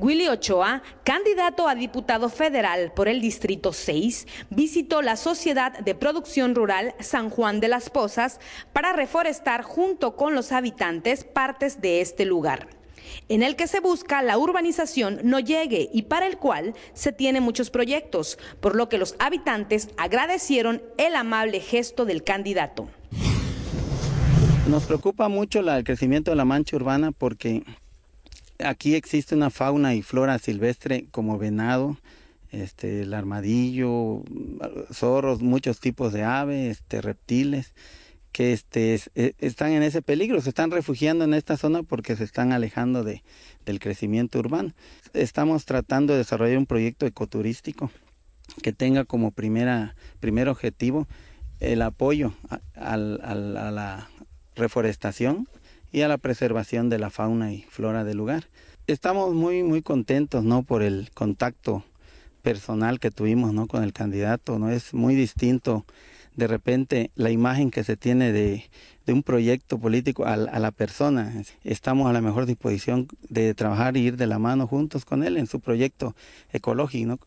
Willy Ochoa, candidato a diputado federal por el Distrito 6, visitó la Sociedad de Producción Rural San Juan de las Pozas para reforestar junto con los habitantes partes de este lugar, en el que se busca la urbanización no llegue y para el cual se tienen muchos proyectos, por lo que los habitantes agradecieron el amable gesto del candidato. Nos preocupa mucho el crecimiento de la mancha urbana porque Aquí existe una fauna y flora silvestre como venado, este, el armadillo, zorros, muchos tipos de aves, este, reptiles, que este, e, están en ese peligro, se están refugiando en esta zona porque se están alejando de, del crecimiento urbano. Estamos tratando de desarrollar un proyecto ecoturístico que tenga como primera, primer objetivo el apoyo a la reforestación y a la preservación de la fauna y flora del lugar. Estamos muy, muy contentos, ¿no? Por el contacto personal que tuvimos, ¿no? Con el candidato, ¿no? Es muy distinto de repente la imagen que se tiene de, un proyecto político a, la persona. Estamos a la mejor disposición de trabajar y ir de la mano juntos con él en su proyecto ecológico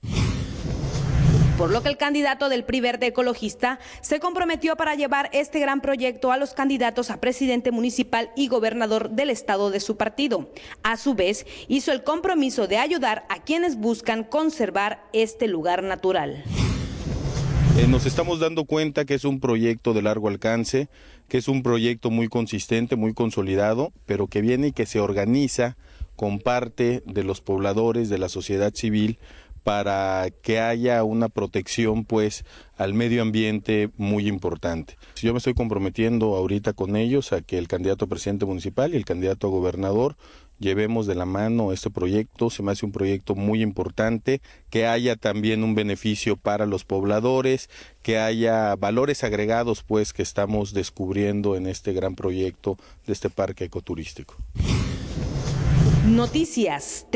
por lo que el candidato del PRI verde ecologista se comprometió para llevar este gran proyecto a los candidatos a presidente municipal y gobernador del estado de su partido. A su vez, hizo el compromiso de ayudar a quienes buscan conservar este lugar natural. Eh, nos estamos dando cuenta que es un proyecto de largo alcance, que es un proyecto muy consistente, muy consolidado, pero que viene y que se organiza con parte de los pobladores, de la sociedad civil, para que haya una protección pues al medio ambiente muy importante. Yo me estoy comprometiendo ahorita con ellos a que el candidato a presidente municipal y el candidato a gobernador llevemos de la mano este proyecto, se me hace un proyecto muy importante, que haya también un beneficio para los pobladores, que haya valores agregados pues que estamos descubriendo en este gran proyecto de este parque ecoturístico. Noticias